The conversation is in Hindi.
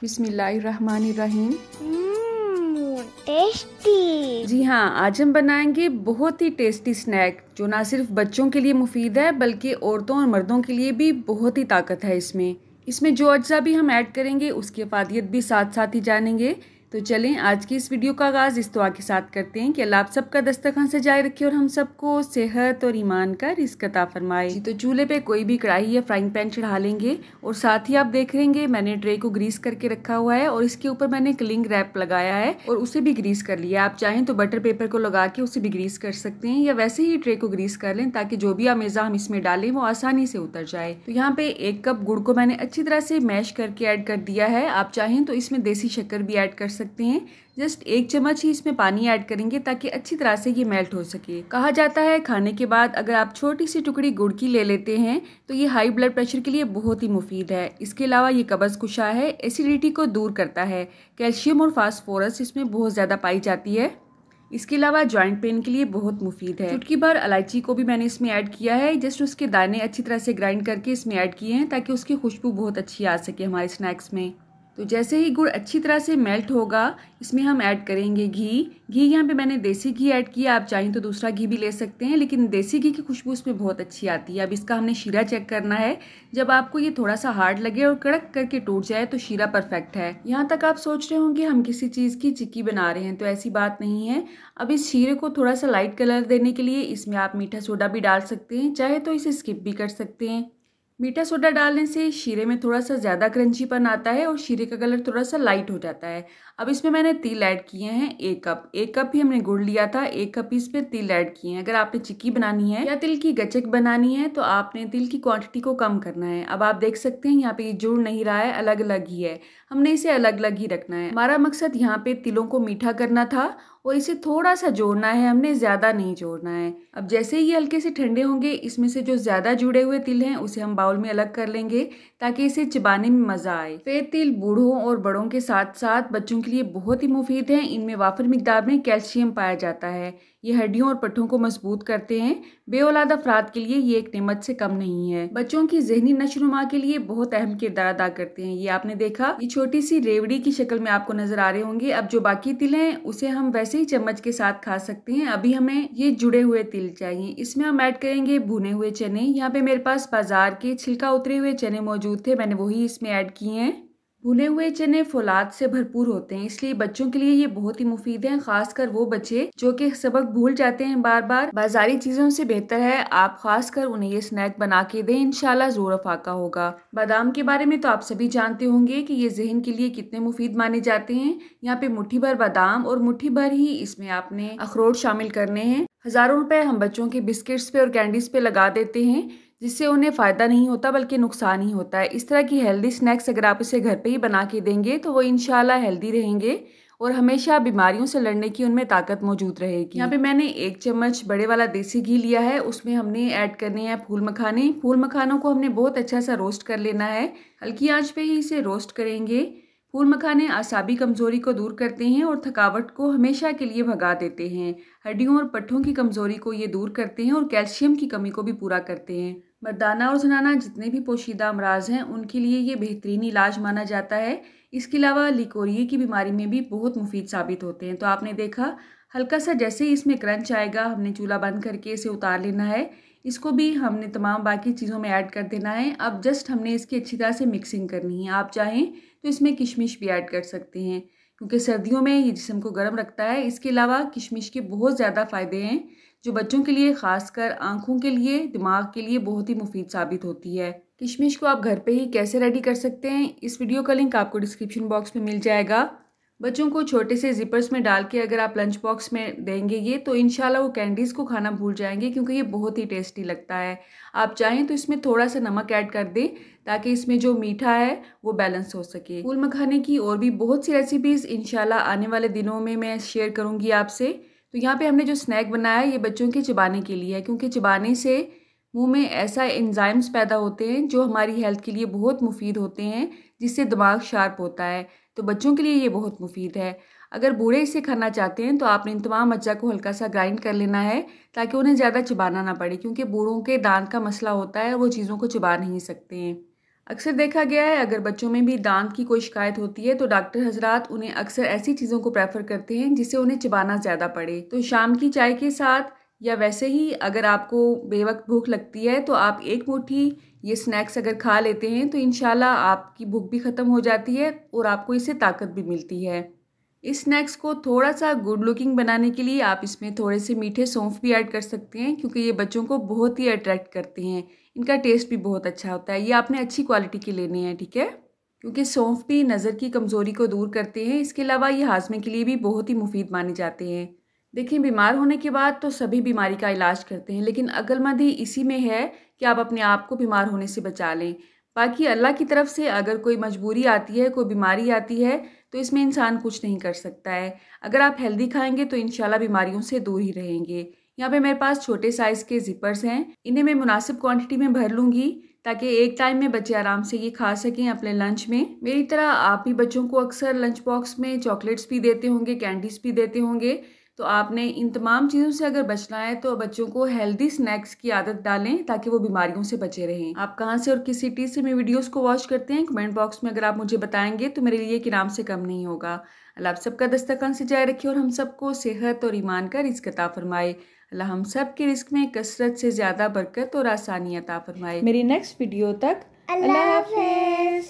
बिस्मिल्लाहिर्रहमानिर्रहीम टेस्टी mmm, जी हाँ आज हम बनाएंगे बहुत ही टेस्टी स्नैक जो ना सिर्फ बच्चों के लिए मुफीद है बल्कि औरतों और मर्दों के लिए भी बहुत ही ताकत है इसमें इसमें जो अज्जा भी हम ऐड करेंगे उसकी अफादियत भी साथ साथ ही जानेंगे तो चलें आज की इस वीडियो का आगाज़ इस दुआ के साथ करते हैं कि अल्लाह आप सबका दस्तखान से जाए रखे और हम सबको सेहत और ईमान का रिस्कता फरमाए तो चूल्हे पे कोई भी कढ़ाई या फ्राइंग पैन चढ़ा लेंगे और साथ ही आप देख लेंगे मैंने ट्रे को ग्रीस करके रखा हुआ है और इसके ऊपर मैंने क्लिंग रैप लगाया है और उसे भी ग्रीस कर लिया आप चाहें तो बटर पेपर को लगा के उसे भी ग्रीस कर सकते हैं या वैसे ही ट्रे को ग्रीस कर लें ताकि जो भी अमेजा हम इसमें डालें वो आसानी से उतर जाए तो यहाँ पे एक कप गुड़ को मैंने अच्छी तरह से मैश करके एड कर दिया है आप चाहें तो इसमें देसी शक्कर भी ऐड कर सकते हैं जस्ट एक चम्मच ही इसमें पानी ऐड करेंगे ताकि अच्छी तरह से ये मेल्ट हो सके कहा जाता है खाने के बाद अगर आप छोटी सी टुकड़ी गुड़ की ले लेते हैं तो ये हाई ब्लड प्रेशर के लिए बहुत ही मुफीद है इसके अलावा ये कब्ज़ कुशा है एसिडिटी को दूर करता है कैल्शियम और फास्फोरस इसमें बहुत ज़्यादा पाई जाती है इसके अलावा जॉइंट पेन के लिए बहुत मुफीद है चुटकी बार इलायची को भी मैंने इसमें ऐड किया है जस्ट उसके दाने अच्छी तरह से ग्राइंड करके इसमें ऐड किए हैं ताकि उसकी खुशबू बहुत अच्छी आ सके हमारे स्नैक्स में तो जैसे ही गुड़ अच्छी तरह से मेल्ट होगा इसमें हम ऐड करेंगे घी घी यहाँ पे मैंने देसी घी ऐड किया आप चाहें तो दूसरा घी भी ले सकते हैं लेकिन देसी घी की खुशबू इसमें बहुत अच्छी आती है अब इसका हमने शीरा चेक करना है जब आपको ये थोड़ा सा हार्ड लगे और कड़क करके टूट जाए तो शीरा परफेक्ट है यहाँ तक आप सोच रहे होंगे हम किसी चीज़ की चिक्की बना रहे हैं तो ऐसी बात नहीं है अब इस शीरे को थोड़ा सा लाइट कलर देने के लिए इसमें आप मीठा सोडा भी डाल सकते हैं चाहे तो इसे स्किप भी कर सकते हैं मीठा सोडा डालने से शीरे में थोड़ा सा ज़्यादा क्रंचीपन आता है और शीरे का कलर थोड़ा सा लाइट हो जाता है अब इसमें मैंने तिल ऐड किए हैं एक कप एक कप ही हमने गुड़ लिया था एक कप ही इसमें तिल ऐड किए हैं अगर आपने चिक्की बनानी है या तिल की गचक बनानी है तो आपने तिल की क्वांटिटी को कम करना है अब आप देख सकते हैं यहाँ पे ये जुड़ नहीं रहा है अलग अलग ही है हमने इसे अलग अलग ही रखना है हमारा मकसद यहाँ पे तिलों को मीठा करना था और इसे थोड़ा सा जोड़ना है हमने ज़्यादा नहीं जोड़ना है अब जैसे ही हल्के से ठंडे होंगे इसमें से जो ज़्यादा जुड़े हुए तिल हैं उसे हम बाउल में अलग कर लेंगे ताकि इसे चबाने में मज़ा आए सफ़ेद तिल बूढ़ों और बड़ों के साथ साथ बच्चों के लिए बहुत ही मुफीद हैं इनमें वाफर मकदार में कैल्शियम पाया जाता है ये हड्डियों और पट्ठों को मजबूत करते हैं बे औलाद अफराद के लिए ये एक नमत से कम नहीं है बच्चों की जहनी नशोनुमा के लिए बहुत अहम किरदार अदा करते हैं ये आपने देखा ये छोटी सी रेवड़ी की शक्ल में आपको नजर आ रहे होंगे अब जो बाकी तिल हैं उसे हम वैसे ही चम्मच के साथ खा सकते हैं अभी हमें ये जुड़े हुए तिल चाहिए इसमें हम ऐड करेंगे भुने हुए चने यहाँ पे मेरे पास बाजार के छिलका उतरे हुए चने मौजूद थे मैंने वही इसमें ऐड किए हैं भुने हुए चने फौलाद से भरपूर होते हैं इसलिए बच्चों के लिए ये बहुत ही मुफीद हैं खासकर वो बच्चे जो कि सबक भूल जाते हैं बार बार बाजारी चीज़ों से बेहतर है आप खासकर उन्हें ये स्नैक बना के दें इनशाला ज़ोर फाका होगा बादाम के बारे में तो आप सभी जानते होंगे कि ये जहन के लिए कितने मुफीद माने जाते हैं यहाँ पे मुठ्ठी भर बादाम और मुठ्ठी भर ही इसमें आपने अखरोट शामिल करने हैं हज़ारों रुपए हम बच्चों के बिस्किट्स पे और कैंडीज़ पे लगा देते हैं जिससे उन्हें फ़ायदा नहीं होता बल्कि नुकसान ही होता है इस तरह की हेल्दी स्नैक्स अगर आप इसे घर पे ही बना के देंगे तो वो इन हेल्दी रहेंगे और हमेशा बीमारियों से लड़ने की उनमें ताकत मौजूद रहेगी यहाँ पे मैंने एक चम्मच बड़े वाला देसी घी लिया है उसमें हमने ऐड करने हैं फूल मखाने फूल मखानों को हमने बहुत अच्छा सा रोस्ट कर लेना है हल्की आंच पे ही इसे रोस्ट करेंगे फूल मखाने आसाबी कमज़ोरी को दूर करते हैं और थकावट को हमेशा के लिए भगा देते हैं हड्डियों और पट्ठों की कमज़ोरी को ये दूर करते हैं और कैल्शियम की कमी को भी पूरा करते हैं मर्दाना और जनाना जितने भी पोशीदा अमराज हैं उनके लिए ये बेहतरीन इलाज माना जाता है इसके अलावा लिकोरिए की बीमारी में भी बहुत मुफीद साबित होते हैं तो आपने देखा हल्का सा जैसे ही इसमें क्रंच आएगा हमने चूल्हा बंद करके इसे उतार लेना है इसको भी हमने तमाम बाकी चीज़ों में ऐड कर देना है अब जस्ट हमने इसकी अच्छी तरह से मिक्सिंग करनी है आप चाहें तो इसमें किशमिश भी ऐड कर सकते हैं क्योंकि सर्दियों में ये जिसम को गर्म रखता है इसके अलावा किशमिश के बहुत ज़्यादा फ़ायदे हैं जो बच्चों के लिए खासकर आंखों के लिए दिमाग के लिए बहुत ही मुफीद साबित होती है किशमिश को आप घर पे ही कैसे रेडी कर सकते हैं इस वीडियो का लिंक आपको डिस्क्रिप्शन बॉक्स में मिल जाएगा बच्चों को छोटे से जिपर्स में डाल के अगर आप लंच बॉक्स में देंगे ये तो इनशाला वो कैंडीज़ को खाना भूल जाएंगे क्योंकि ये बहुत ही टेस्टी लगता है आप चाहें तो इसमें थोड़ा सा नमक ऐड कर दें ताकि इसमें जो मीठा है वो बैलेंस हो सके फूल मखाने की और भी बहुत सी रेसिपीज़ इनशाला आने वाले दिनों में मैं शेयर करूँगी आपसे तो यहाँ पे हमने जो स्नैक बनाया है ये बच्चों के चबाने के लिए है क्योंकि चबाने से मुंह में ऐसा एंजाइम्स पैदा होते हैं जो हमारी हेल्थ के लिए बहुत मुफीद होते हैं जिससे दिमाग शार्प होता है तो बच्चों के लिए ये बहुत मुफीद है अगर बूढ़े इसे खाना चाहते हैं तो आपने इन तमाम अज्जा को हल्का सा ग्राइंड कर लेना है ताकि उन्हें ज़्यादा चबाना ना पड़े क्योंकि बूढ़ों के दांत का मसला होता है वो चीज़ों को चबा नहीं सकते हैं अक्सर देखा गया है अगर बच्चों में भी दांत की कोई शिकायत होती है तो डॉक्टर हजरात उन्हें अक्सर ऐसी चीज़ों को प्रेफर करते हैं जिसे उन्हें चबाना ज़्यादा पड़े तो शाम की चाय के साथ या वैसे ही अगर आपको बेवक्त भूख लगती है तो आप एक मुट्ठी ये स्नैक्स अगर खा लेते हैं तो इन आपकी भूख भी ख़त्म हो जाती है और आपको इससे ताकत भी मिलती है इस स्नैक्स को थोड़ा सा गुड लुकिंग बनाने के लिए आप इसमें थोड़े से मीठे सौंफ भी ऐड कर सकते हैं क्योंकि ये बच्चों को बहुत ही अट्रैक्ट करते हैं इनका टेस्ट भी बहुत अच्छा होता है ये आपने अच्छी क्वालिटी की लेनी है ठीक है क्योंकि सौंफ भी नज़र की कमज़ोरी को दूर करते हैं इसके अलावा ये हाजमे के लिए भी बहुत ही मुफीद माने जाते हैं देखिए बीमार होने के बाद तो सभी बीमारी का इलाज करते हैं लेकिन अकलमंद ही इसी में है कि आप अपने आप को बीमार होने से बचा लें बाकी अल्लाह की तरफ से अगर कोई मजबूरी आती है कोई बीमारी आती है तो इसमें इंसान कुछ नहीं कर सकता है अगर आप हेल्दी खाएंगे तो इन बीमारियों से दूर ही रहेंगे यहाँ पे मेरे पास छोटे साइज़ के जिपर्स हैं इन्हें मैं मुनासिब क्वांटिटी में भर लूंगी ताकि एक टाइम में बच्चे आराम से ये खा सकें अपने लंच में मेरी तरह आप ही बच्चों को अक्सर लंच बॉक्स में चॉकलेट्स भी देते होंगे कैंडीज़ भी देते होंगे तो आपने इन तमाम चीज़ों से अगर बचना है तो बच्चों को हेल्दी स्नैक्स की आदत डालें ताकि वो बीमारियों से बचे रहें आप कहाँ से और किस सिटी से मेरी वीडियोस को वॉच करते हैं कमेंट बॉक्स में अगर आप मुझे बताएंगे तो मेरे लिए कि नाम से कम नहीं होगा अल्लाह आप सबका दस्तकान से जाए रखिए और हम सबको सेहत और ईमान का रिस्कता फरमाए अल्लाह हम सब के रिस्क में कसरत से ज़्यादा बरकत और आसानियत आ फरमाए मेरी नेक्स्ट वीडियो तक अल्लाह हाफिज